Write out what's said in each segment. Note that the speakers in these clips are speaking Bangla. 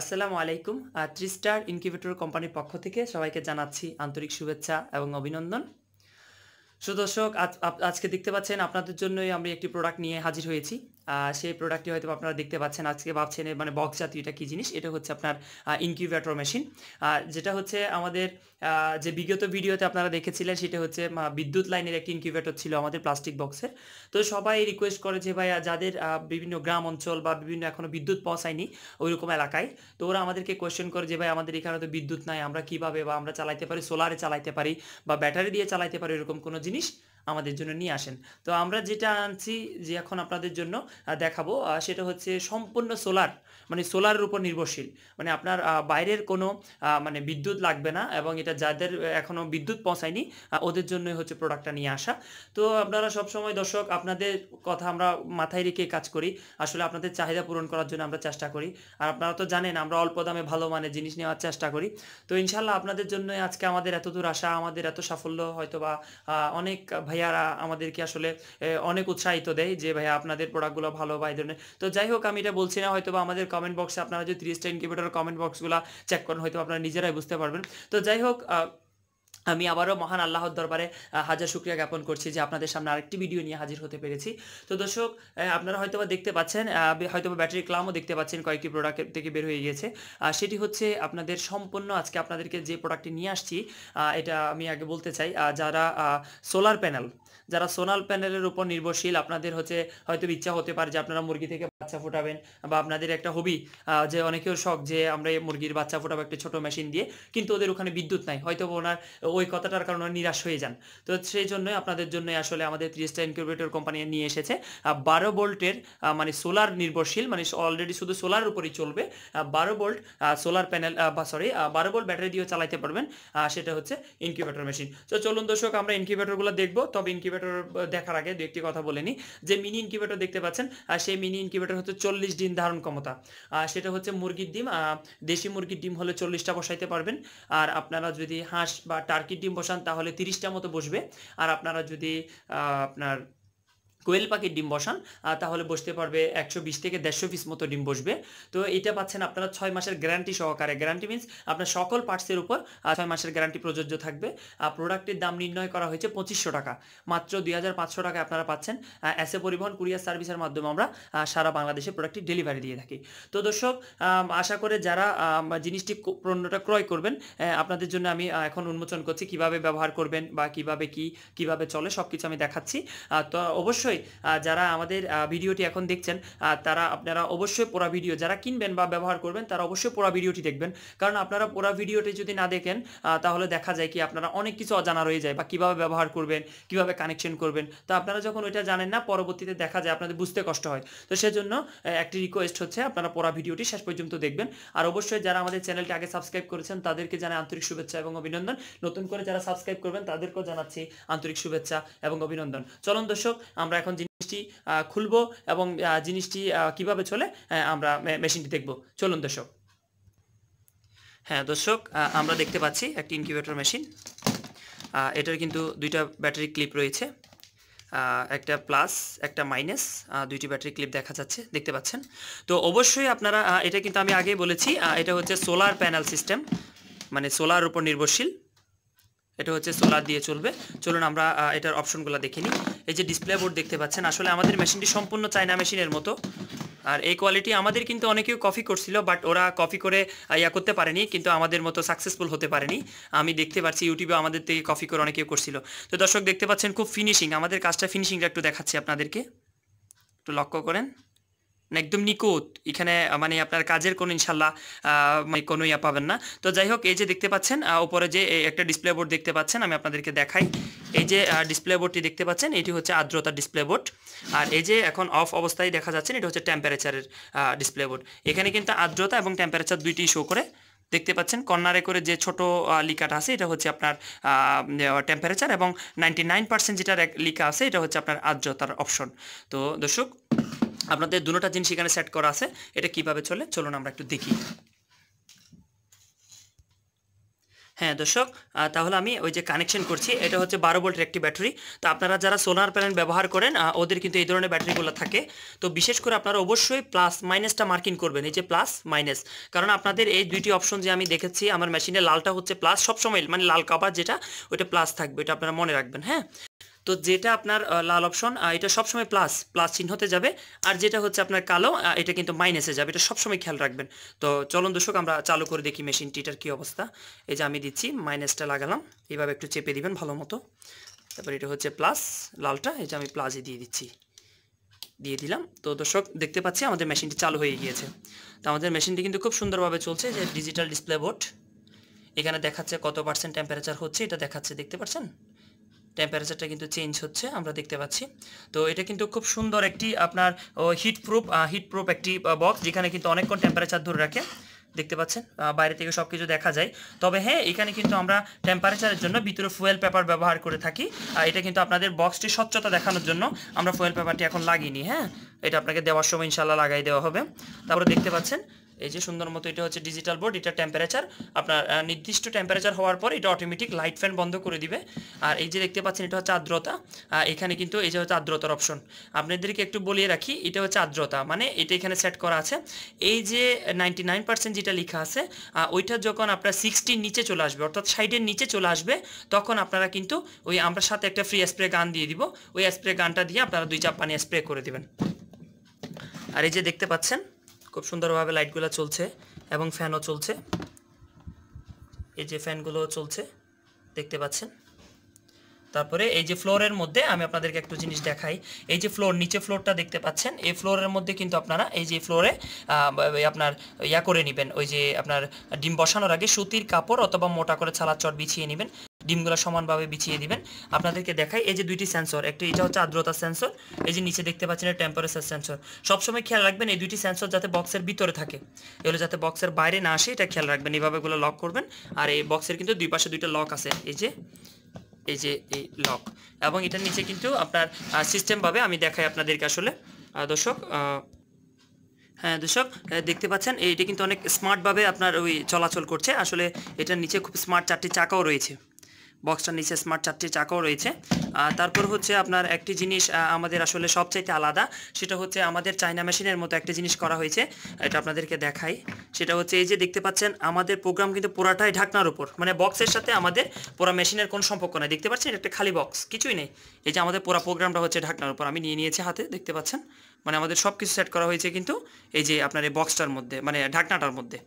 আসসালামু আলাইকুম থ্রি স্টার ইনকিউবেটর কোম্পানির পক্ষ থেকে সবাইকে জানাচ্ছি আন্তরিক শুভেচ্ছা এবং অভিনন্দন সুদর্শক আজকে দেখতে পাচ্ছেন আপনাদের জন্যই আমি একটি প্রোডাক্ট নিয়ে হাজির হয়েছি সেই প্রোডাক্টটি হয়তো আপনারা দেখতে পাচ্ছেন আজকে ভাবছেন মানে বক্স জাতীয় এটা কী জিনিস এটা হচ্ছে আপনার ইনকিউবেটর মেশিন যেটা হচ্ছে আমাদের যে বিগত ভিডিওতে আপনারা দেখেছিলেন সেটা হচ্ছে বিদ্যুৎ লাইনের একটি ইনকিউবেটর ছিল আমাদের প্লাস্টিক বক্সের তো সবাই রিকোয়েস্ট করে যে ভাই যাদের বিভিন্ন গ্রাম অঞ্চল বা বিভিন্ন এখনও বিদ্যুৎ পৌঁছায়নি রকম এলাকায় তো ওরা আমাদেরকে কোয়েশ্চেন করে যে ভাই আমাদের এখানে তো বিদ্যুৎ নাই আমরা কিভাবে বা আমরা চালাইতে পারি সোলারে চালাইতে পারি বা ব্যাটারি দিয়ে চালাইতে পারি এরকম কোনো জিনিস আমাদের জন্য নিয়ে আসেন তো আমরা যেটা আনছি যে এখন আপনাদের জন্য দেখাবো সেটা হচ্ছে সম্পূর্ণ সোলার মানে সোলারের উপর নির্ভরশীল মানে আপনার বাইরের কোনো মানে বিদ্যুৎ লাগবে না এবং এটা যাদের এখনও বিদ্যুৎ পৌঁছায়নি ওদের জন্যই হচ্ছে প্রোডাক্টটা নিয়ে আসা তো আপনারা সবসময় দর্শক আপনাদের কথা আমরা মাথায় রেখে কাজ করি আসলে আপনাদের চাহিদা পূরণ করার জন্য আমরা চেষ্টা করি আর আপনারা তো জানেন আমরা অল্প দামে ভালো মানের জিনিস নেওয়ার চেষ্টা করি তো ইনশাল্লাহ আপনাদের জন্য আজকে আমাদের এত দূর আসা আমাদের এত সাফল্য হয়তো বা অনেক ভাই ভাইয়ারা আমাদেরকে আসলে অনেক উৎসাহিত দেয় যে ভাইয়া আপনাদের প্রোডাক্টগুলো ভালো বা এই ধরনের তো যাই হোক আমি এটা বলছি না হয়তো আমাদের কমেন্ট বক্সে আপনারা যদি ত্রিশটা ইনকিউবেটর কমেন্ট বক্সগুলো চেক করেন হয়তো আপনারা নিজেরাই বুঝতে পারবেন তো যাই হোক আমি আবারও মহান আল্লাহর দরবারে হাজার শুক্রিয়া জ্ঞাপন করছি যে আপনাদের সামনে আরেকটি ভিডিও নিয়ে হাজির হতে পেরেছি তো দর্শক আপনারা হয়তোবা দেখতে পাচ্ছেন বা ব্যাটারি ক্লামও দেখতে পাচ্ছেন কয়েকটি প্রোডাক্ট থেকে বের হয়ে গিয়েছে সেটি হচ্ছে আপনাদের সম্পূর্ণ আজকে আপনাদেরকে যে প্রোডাক্টটি নিয়ে আসছি এটা আমি আগে বলতে চাই যারা সোলার প্যানেল যারা সোনাল প্যানেলের উপর নির্ভরশীল আপনাদের হচ্ছে হয়তো ইচ্ছা হতে পারে যে আপনারা মুরগি থেকে বাচ্চা ফোটাবেন বা আপনাদের একটা হবি যে অনেকেও শখ যে আমরা মুরগির বাচ্চা ফোটাবো একটা ছোট মেশিন দিয়ে কিন্তু ওদের ওখানে বিদ্যুৎ নাই হয়তো ওনার ওই কথাটার কারণে নিরাশ হয়ে যান তো সেই জন্যই আপনাদের জন্য আসলে আমাদের ত্রিশটা ইনকিউবেটর কোম্পানি নিয়ে এসেছে বারো বোল্টের মানে সোলার নির্ভরশীল মানে অলরেডি শুধু সোলার উপরই চলবে বারো বোল্ট সোলার প্যানেল বা সরি বারো বোল্ট ব্যাটারি দিয়েও চালাইতে পারবেন সেটা হচ্ছে ইনকিউবেটর মেশিন তো চলুন দর্শক আমরা ইনকিউবেটরগুলো দেখবো তবে ইনকিউবেটর ইনকিউবেটর দেখার আগে দু একটি কথা বলে নিই যে মিনি ইনকিউবেটর দেখতে পাচ্ছেন সেই মিনি ইনকিউবেটর হচ্ছে চল্লিশ দিন ধারণ ক্ষমতা সেটা হচ্ছে মুরগির ডিম দেশি মুরগির ডিম হলে চল্লিশটা বসাইতে পারবেন আর আপনারা যদি হাঁস বা টার্কির ডিম বসান তাহলে তিরিশটা মতো বসবে আর আপনারা যদি আপনার কোয়েল পাখির ডিম বসান তাহলে বসতে পারবে একশো বিশ থেকে দেড়শো পিস মতো ডিম বসবে তো এটা পাচ্ছেন আপনারা ছয় মাসের গ্যারান্টি সহকারে গ্যারান্টি মিনস আপনার সকল পার্টসের উপর ছয় মাসের গ্যারান্টি প্রযোজ্য থাকবে প্রোডাক্টের দাম নির্ণয় করা হয়েছে পঁচিশশো টাকা মাত্র দুই হাজার পাঁচশো টাকা আপনারা পাচ্ছেন এস এ পরিবহন কুরিয়ার সার্ভিসের মাধ্যমে আমরা সারা বাংলাদেশে প্রোডাক্টটি ডেলিভারি দিয়ে থাকি তো দর্শক আশা করে যারা জিনিসটি পণ্যটা ক্রয় করবেন আপনাদের জন্য আমি এখন উন্মোচন করছি কিভাবে ব্যবহার করবেন বা কিভাবে কি কিভাবে চলে সব কিছু আমি দেখাচ্ছি তো অবশ্যই অবশ্যই যারা আমাদের ভিডিওটি এখন দেখছেন তারা আপনারা অবশ্যই পোড়া ভিডিও যারা কিনবেন বা ব্যবহার করবেন তারা অবশ্যই পোড়া ভিডিওটি দেখবেন কারণ আপনারা পোড়া ভিডিওটি যদি না দেখেন তাহলে দেখা যায় কি আপনারা অনেক কিছু অজানা রয়ে যায় বা কিভাবে ব্যবহার করবেন কিভাবে কানেকশন করবেন তো আপনারা যখন ওইটা জানেন না পরবর্তীতে দেখা যায় আপনাদের বুঝতে কষ্ট হয় তো সেজন্য একটি রিকোয়েস্ট হচ্ছে আপনারা পোড়া ভিডিওটি শেষ পর্যন্ত দেখবেন আর অবশ্যই যারা আমাদের চ্যানেলটি আগে সাবস্ক্রাইব করেছেন তাদেরকে জানাই আন্তরিক শুভেচ্ছা এবং অভিনন্দন নতুন করে যারা সাবস্ক্রাইব করবেন তাদেরকেও জানাচ্ছি আন্তরিক শুভেচ্ছা এবং অভিনন্দন চলুন দর্শক আমরা এখন জিনিসটি খুলব এবং জিনিসটি কিভাবে চলে আমরা মেশিনটি দেখব চলুন দর্শক হ্যাঁ দর্শক আমরা দেখতে পাচ্ছি একটি ইনকিউবেটর মেশিন এটার কিন্তু দুইটা ব্যাটারি ক্লিপ রয়েছে একটা প্লাস একটা মাইনাস দুইটি ব্যাটারি ক্লিপ দেখা যাচ্ছে দেখতে পাচ্ছেন তো অবশ্যই আপনারা এটা কিন্তু আমি আগেই বলেছি এটা হচ্ছে সোলার প্যানেল সিস্টেম মানে সোলার উপর নির্ভরশীল এটা হচ্ছে সোলার দিয়ে চলবে চলুন আমরা এটার অপশনগুলো দেখে নিই এই যে ডিসপ্লে বোর্ড দেখতে পাচ্ছেন আসলে আমাদের মেশিনটি সম্পূর্ণ চায়না মেশিনের মতো আর এই কোয়ালিটি আমাদের কিন্তু অনেকেই কপি করছিল বাট ওরা কপি করে ইয়া করতে পারেনি কিন্তু আমাদের মতো সাকসেসফুল হতে পারেনি আমি দেখতে পাচ্ছি ইউটিউবে আমাদের থেকে কপি করে অনেকেই করছিল তো দর্শক দেখতে পাচ্ছেন খুব ফিনিশিং আমাদের কাজটা ফিনিশিংটা একটু দেখাচ্ছি আপনাদেরকে একটু লক্ষ্য করেন মানে একদম নিকুত এখানে মানে আপনার কাজের কোনো ইনশাল্লাহ মানে কোনো ইয়া পাবেন না তো যাই হোক এই যে দেখতে পাচ্ছেন উপরে যে একটা ডিসপ্লে বোর্ড দেখতে পাচ্ছেন আমি আপনাদেরকে দেখাই এই যে ডিসপ্লে বোর্ডটি দেখতে পাচ্ছেন এটি হচ্ছে আর্দ্রতা ডিসপ্লে বোর্ড আর এই যে এখন অফ অবস্থায় দেখা যাচ্ছে এটা হচ্ছে টেম্পারেচারের ডিসপ্লে বোর্ড এখানে কিন্তু আর্দ্রতা এবং টেম্পারেচার দুইটি শো করে দেখতে পাচ্ছেন কর্নারে করে যে ছোট লিকাটা আছে এটা হচ্ছে আপনার টেম্পারেচার এবং নাইনটি যেটা লিকা আছে এটা হচ্ছে আপনার আর্দ্রতার অপশন তো দর্শক আপনাদের দুটা জিনিস এখানে সেট করা আছে এটা কিভাবে চলে চলুন আমরা একটু দেখি হ্যাঁ দর্শক তাহলে আমি ওই যে কানেকশন করছি এটা হচ্ছে বারো বোল্টের একটি ব্যাটারি তো আপনারা যারা সোলার প্যানেল ব্যবহার করেন ওদের কিন্তু এই ধরনের ব্যাটারিগুলো থাকে তো বিশেষ করে আপনারা অবশ্যই প্লাস মাইনাসটা মার্কিং করবেন এই যে প্লাস মাইনাস কারণ আপনাদের এই দুইটি অপশন যে আমি দেখেছি আমার মেশিনে লালটা হচ্ছে প্লাস সবসময় মানে লাল কাবার যেটা ওইটা প্লাস থাকবে ওইটা আপনারা মনে রাখবেন হ্যাঁ তো যেটা আপনার লাল অপশন এটা সবসময় প্লাস প্লাস চিহ্নতে যাবে আর যেটা হচ্ছে আপনার কালো এটা কিন্তু মাইনাসে যাবে এটা সবসময় খেয়াল রাখবেন তো চলুন দর্শক আমরা চালু করে দেখি মেশিনটিটার কি অবস্থা এই যে আমি দিচ্ছি মাইনাসটা লাগালাম এইভাবে একটু চেপে দিবেন ভালো মতো তারপর এটা হচ্ছে প্লাস লালটা এই যে আমি প্লাসই দিয়ে দিচ্ছি দিয়ে দিলাম তো দর্শক দেখতে পাচ্ছি আমাদের মেশিনটি চালু হয়ে গিয়েছে তো আমাদের মেশিনটি কিন্তু খুব সুন্দরভাবে চলছে যে ডিজিটাল ডিসপ্লে বোর্ড এখানে দেখাচ্ছে কত পার্সেন্ট টেম্পারেচার হচ্ছে এটা দেখাচ্ছে দেখতে পাচ্ছেন টেম্পারেচারটা কিন্তু চেঞ্জ হচ্ছে আমরা দেখতে পাচ্ছি তো এটা কিন্তু খুব সুন্দর একটি আপনার হিট প্রুফ হিট প্রুফ একটি বক্স যেখানে কিন্তু অনেকক্ষণ টেম্পারেচার ধরে রাখে দেখতে পাচ্ছেন বাইরে থেকে সব কিছু দেখা যায় তবে হ্যাঁ এখানে কিন্তু আমরা টেম্পারেচারের জন্য ভিতরে ফুয়েল পেপার ব্যবহার করে থাকি এটা কিন্তু আপনাদের বক্সটি স্বচ্ছতা দেখানোর জন্য আমরা ফুয়েল পেপারটি এখন লাগিনি হ্যাঁ এটা আপনাকে দেওয়ার সময় ইনশাল্লাহ লাগাই দেওয়া হবে তারপরে দেখতে পাচ্ছেন এই যে সুন্দর মতো এটা হচ্ছে ডিজিটাল বোর্ড এটা টেম্পারেচার আপনার নির্দিষ্ট টেম্পারেচার হওয়ার পর এটা অটোমেটিক লাইট ফ্যান বন্ধ করে দিবে আর এই যে দেখতে পাচ্ছেন এটা হচ্ছে আর্দ্রতা এখানে কিন্তু এই যে হচ্ছে আর্দ্রতার অপশন আপনাদেরকে একটু বলিয়ে রাখি এটা হচ্ছে আর্দ্রতা মানে এটা এখানে সেট করা আছে এই যে নাইনটি যেটা লেখা আছে ওইটা যখন আপনার সিক্সটির নিচে চলে আসবে অর্থাৎ সাইডের নিচে চলে আসবে তখন আপনারা কিন্তু ওই আমরা সাথে একটা ফ্রি স্প্রে গান দিয়ে দিব ওই স্প্রে গানটা দিয়ে আপনারা দুই চাপ পানি স্প্রে করে দেবেন আর এই যে দেখতে পাচ্ছেন খুব সুন্দরভাবে লাইটগুলো চলছে এবং ফ্যানও চলছে এই যে ফ্যানগুলো চলছে দেখতে পাচ্ছেন তারপরে এই যে ফ্লোরের মধ্যে আমি আপনাদেরকে একটু জিনিস দেখাই এই যে ফ্লোর নিচে ফ্লোরটা দেখতে পাচ্ছেন এই ফ্লোরের মধ্যে কিন্তু আপনারা এই যে ফ্লোরে আপনার ইয়া করে নেবেন ওই যে আপনার ডিম বসানোর আগে সুতির কাপড় অথবা মোটা করে ছালার চট বিছিয়ে নেবেন ডিমগুলো সমানভাবে বিছিয়ে দিবেন আপনাদেরকে দেখাই এই যে দুইটি সেন্সর একটা এটা হচ্ছে আর্দ্রতা সেন্সর এই যে নিচে দেখতে পাচ্ছেন টেম্পারেচার সেন্সর সবসময় খেয়াল রাখবেন এই দুইটি সেন্সর যাতে বক্সের ভিতরে থাকে এগুলো যাতে বক্সের বাইরে না আসে এটা খেয়াল রাখবেন এগুলো লক করবেন আর এই বক্সের কিন্তু দুই পাশে দুইটা লক আছে এই যে এই যে এই লক এবং এটার নিচে কিন্তু আপনার সিস্টেমভাবে আমি দেখাই আপনাদেরকে আসলে দর্শক হ্যাঁ দর্শক দেখতে পাচ্ছেন এইটা কিন্তু অনেক স্মার্টভাবে আপনার ওই চলাচল করছে আসলে এটার নিচে খুব স্মার্ট চারটি চাকাও রয়েছে বক্সটার নিচে স্মার্ট চারটি চাকাও রয়েছে তারপর হচ্ছে আপনার একটি জিনিস আমাদের আসলে সবচাইতে আলাদা সেটা হচ্ছে আমাদের চায়না মেশিনের মতো একটি জিনিস করা হয়েছে এটা আপনাদেরকে দেখাই সেটা হচ্ছে এই যে দেখতে পাচ্ছেন আমাদের প্রোগ্রাম কিন্তু পুরাটাই ঢাকনার উপর মানে বক্সের সাথে আমাদের পুরা মেশিনের কোনো সম্পর্ক নেই দেখতে পাচ্ছেন একটা খালি বক্স কিছুই নেই এই যে আমাদের পুরা প্রোগ্রামটা হচ্ছে ঢাকনার উপর আমি নিয়ে নিয়েছি হাতে দেখতে পাচ্ছেন মানে আমাদের সব কিছু সেট করা হয়েছে কিন্তু এই যে আপনার এই বক্সটার মধ্যে মানে ঢাকনাটার মধ্যে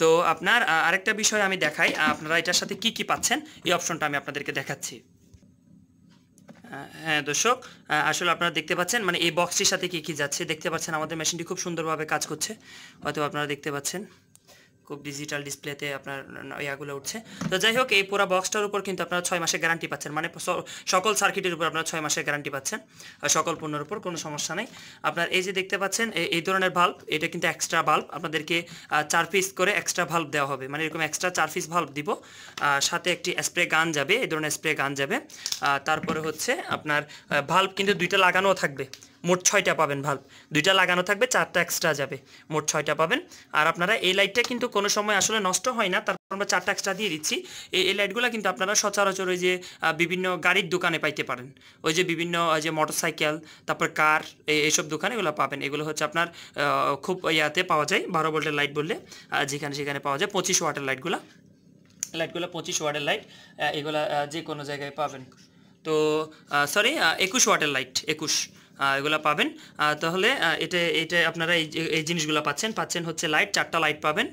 তো আপনার আরেকটা বিষয় আমি দেখাই আপনারা এটার সাথে কি কি পাচ্ছেন এই অপশনটা আমি আপনাদেরকে দেখাচ্ছি হ্যাঁ দর্শক আসলে আপনারা দেখতে পাচ্ছেন মানে এই বক্সটির সাথে কি কি যাচ্ছে দেখতে পাচ্ছেন আমাদের মেশিনটি খুব সুন্দরভাবে কাজ করছে হয়তো আপনারা দেখতে পাচ্ছেন খুব ডিজিটাল ডিসপ্লেতে আপনার ইয়াগুলো উঠছে তো যাই হোক এই পুরো বক্সটার উপর কিন্তু আপনারা ছয় মাসের গ্যারান্টি পাচ্ছেন মানে সকল সার্কিটের উপর আপনারা ছয় মাসের গ্যারান্টি পাচ্ছেন সকল পণ্যের উপর কোনো সমস্যা নেই আপনার এই যে দেখতে পাচ্ছেন এই ধরনের ভাল্ব এটা কিন্তু এক্সট্রা ভাল্ব আপনাদেরকে চার পিস করে এক্সট্রা ভাল্ব দেওয়া হবে মানে এরকম এক্সট্রা চার পিস ভাল্ব দিব সাথে একটি স্প্রে গান যাবে এই ধরনের স্প্রে গান যাবে তারপরে হচ্ছে আপনার ভাল্ব কিন্তু দুইটা লাগানো থাকবে মোট ছয়টা পাবেন ভাল্ব দুইটা লাগানো থাকবে চারটা এক্সট্রা যাবে মোট ছয়টা পাবেন আর আপনারা এই লাইটটা কিন্তু কোনো সময় আসলে নষ্ট হয় না তারপর আমরা চারটা এক্সট্রা দিয়ে দিচ্ছি এই এই লাইটগুলো কিন্তু আপনারা সচরাচর ওই যে বিভিন্ন গাড়ির দোকানে পাইতে পারেন ওই যে বিভিন্ন ওই যে মোটরসাইকেল তারপর কার এইসব দোকানে এগুলো পাবেন এগুলো হচ্ছে আপনার খুব ইয়াতে পাওয়া যায় বারো ভোল্টের লাইট বললে যেখানে সেখানে পাওয়া যায় পঁচিশ ওয়াটের লাইটগুলো লাইটগুলো পঁচিশ ওয়াটের লাইট এগুলা যে কোনো জায়গায় পাবেন তো সরি একুশ ওয়াটের লাইট একুশ এগুলো পাবেন তাহলে এটা এটা আপনারা এই এই জিনিসগুলো পাচ্ছেন পাচ্ছেন হচ্ছে লাইট চারটা লাইট পাবেন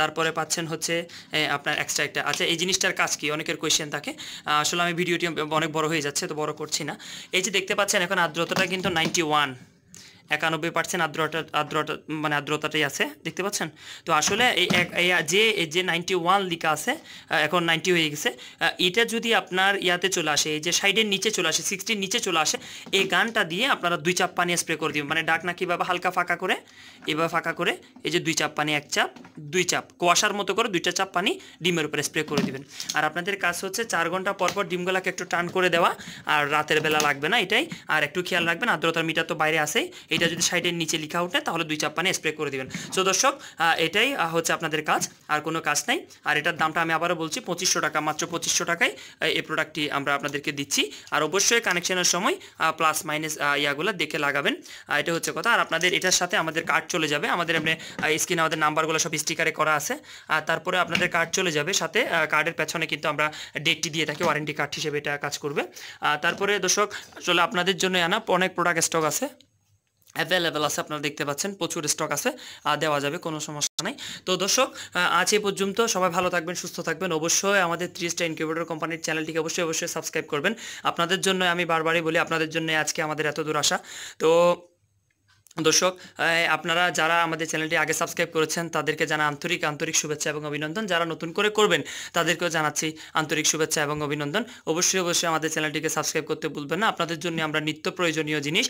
তারপরে পাচ্ছেন হচ্ছে আপনার এক্সট্রা একটা আচ্ছা এই জিনিসটার কাজ কি অনেকের কোয়েশ্চেন থাকে আসলে আমি ভিডিওটি অনেক বড় হয়ে যাচ্ছে তো বড় করছি না এই যে দেখতে পাচ্ছেন এখন আর্দ্রতাটা কিন্তু নাইনটি একানব্বই পার্সেন্ট আর্দ্রতা আর্দ্রতা মানে আর্দ্রতাটাই আছে দেখতে পাচ্ছেন তো আসলে এই যে যে নাইনটি ওয়ান লিখা আছে এখন নাইনটি হয়ে গেছে এটা যদি আপনার ইয়াতে চলে আসে এই যে সাইডের নিচে চলে আসে সিক্সটির নিচে চলে আসে এই গানটা দিয়ে আপনারা দুই চাপ পানি স্প্রে করে দিবেন মানে ডাক না কীভাবে হালকা ফাঁকা করে এভাবে ফাঁকা করে এই যে দুই চাপ পানি এক চাপ দুই চাপ কুয়াশার মতো করে দুইটা চাপ পানি ডিমের উপরে স্প্রে করে দিবেন আর আপনাদের কাজ হচ্ছে চার ঘন্টা পরপর ডিমগুলাকে একটু টান করে দেওয়া আর রাতের বেলা লাগবে না এটাই আর একটু খেয়াল রাখবেন আর্দ্রতার মিটার তো বাইরে আসেই এটা যদি সাইডের নিচে লিখা ওঠে তাহলে দুই চাপ পানি স্প্রে করে দেবেন সো দর্শক এটাই হচ্ছে আপনাদের কাজ আর কোনো কাজ নাই আর এটার দামটা আমি আবারও বলছি পঁচিশশো টাকা মাত্র পঁচিশশো টাকায় এই প্রোডাক্টটি আমরা আপনাদেরকে দিচ্ছি আর অবশ্যই কানেকশনের সময় প্লাস মাইনাস ইয়াগুলো দেখে লাগাবেন এটা হচ্ছে কথা আর আপনাদের এটার সাথে আমাদের কার্ড চলে যাবে আমাদের এমনি স্ক্রিনে আমাদের নাম্বারগুলো সব স্টিকারে করা আছে আর তারপরে আপনাদের কার্ড চলে যাবে সাথে কার্ডের পেছনে কিন্তু আমরা ডেটটি দিয়ে থাকি ওয়ারেন্টি কার্ড হিসেবে এটা কাজ করবে তারপরে দর্শক আসলে আপনাদের জন্য আনা অনেক প্রোডাক্ট স্টক আছে অ্যাভেলেবেল আছে আপনারা দেখতে পাচ্ছেন প্রচুর স্টক আছে দেওয়া যাবে কোনো সমস্যা নাই তো দর্শক আজ এ পর্যন্ত সবাই ভালো থাকবেন সুস্থ থাকবেন অবশ্যই আমাদের ত্রিশটা ইনকিউবেটর কোম্পানির চ্যানেলটিকে অবশ্যই অবশ্যই সাবস্ক্রাইব করবেন আপনাদের জন্য আমি বারবারই বলি আপনাদের জন্য আজকে আমাদের এত দূর আসা তো দর্শক আপনারা যারা আমাদের চ্যানেলটি আগে সাবস্ক্রাইব করেছেন তাদেরকে জানা আন্তরিক আন্তরিক শুভেচ্ছা এবং অভিনন্দন যারা নতুন করে করবেন তাদেরকেও জানাচ্ছি আন্তরিক শুভেচ্ছা এবং অভিনন্দন অবশ্যই অবশ্যই আমাদের চ্যানেলটিকে সাবস্ক্রাইব করতে ভুলবেন না আপনাদের জন্য আমরা নিত্য প্রয়োজনীয় জিনিস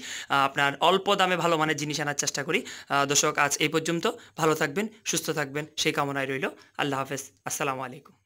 আপনার অল্প দামে ভালো মানের জিনিস আনার চেষ্টা করি দর্শক আজ এই পর্যন্ত ভালো থাকবেন সুস্থ থাকবেন সেই কামনায় রইল আল্লাহ হাফেজ আসসালামু আলাইকুম